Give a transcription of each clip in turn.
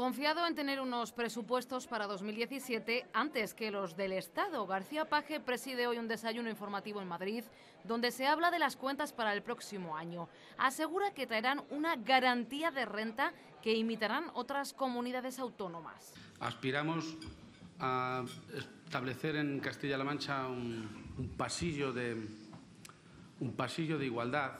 Confiado en tener unos presupuestos para 2017 antes que los del Estado, García Paje preside hoy un desayuno informativo en Madrid donde se habla de las cuentas para el próximo año. Asegura que traerán una garantía de renta que imitarán otras comunidades autónomas. Aspiramos a establecer en Castilla-La Mancha un, pasillo de, igualdad,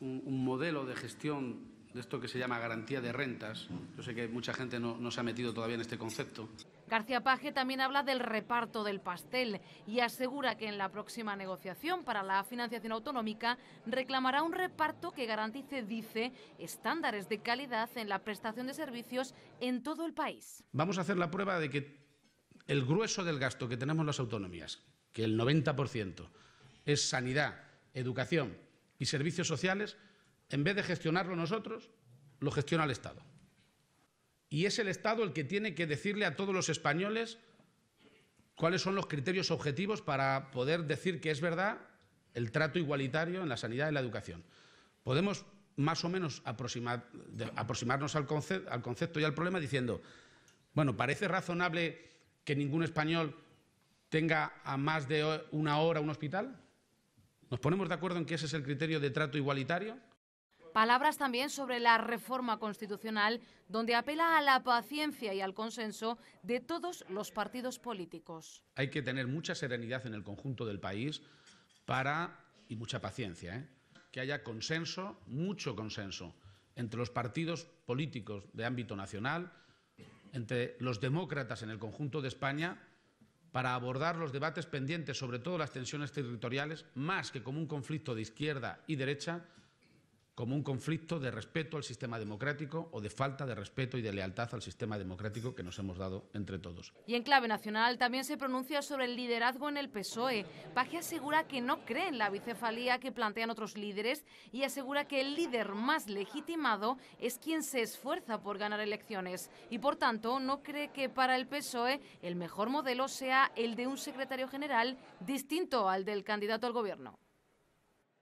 un modelo de gestión de esto que se llama garantía de rentas. Yo sé que mucha gente no, se ha metido todavía en este concepto. García Paje también habla del reparto del pastel y asegura que en la próxima negociación para la financiación autonómica reclamará un reparto que garantice, dice, estándares de calidad en la prestación de servicios en todo el país. Vamos a hacer la prueba de que el grueso del gasto que tenemos las autonomías, que el 90% es sanidad, educación y servicios sociales, en vez de gestionarlo nosotros, lo gestiona el Estado. Y es el Estado el que tiene que decirle a todos los españoles cuáles son los criterios objetivos para poder decir que es verdad el trato igualitario en la sanidad y la educación. Podemos más o menos aproximarnos al, al concepto y al problema diciendo, bueno, parece razonable que ningún español tenga a más de una hora un hospital. ¿Nos ponemos de acuerdo en que ese es el criterio de trato igualitario? Palabras también sobre la reforma constitucional, donde apela a la paciencia y al consenso de todos los partidos políticos. Hay que tener mucha serenidad en el conjunto del país para, y mucha paciencia, ¿eh? que haya consenso, mucho consenso, entre los partidos políticos de ámbito nacional, entre los demócratas en el conjunto de España, para abordar los debates pendientes, sobre todo las tensiones territoriales, más que como un conflicto de izquierda y derecha, como un conflicto de respeto al sistema democrático o de falta de respeto y de lealtad al sistema democrático que nos hemos dado entre todos. Y en clave nacional también se pronuncia sobre el liderazgo en el PSOE. Paje asegura que no cree en la bicefalía que plantean otros líderes y asegura que el líder más legitimado es quien se esfuerza por ganar elecciones y por tanto no cree que para el PSOE el mejor modelo sea el de un secretario general distinto al del candidato al gobierno.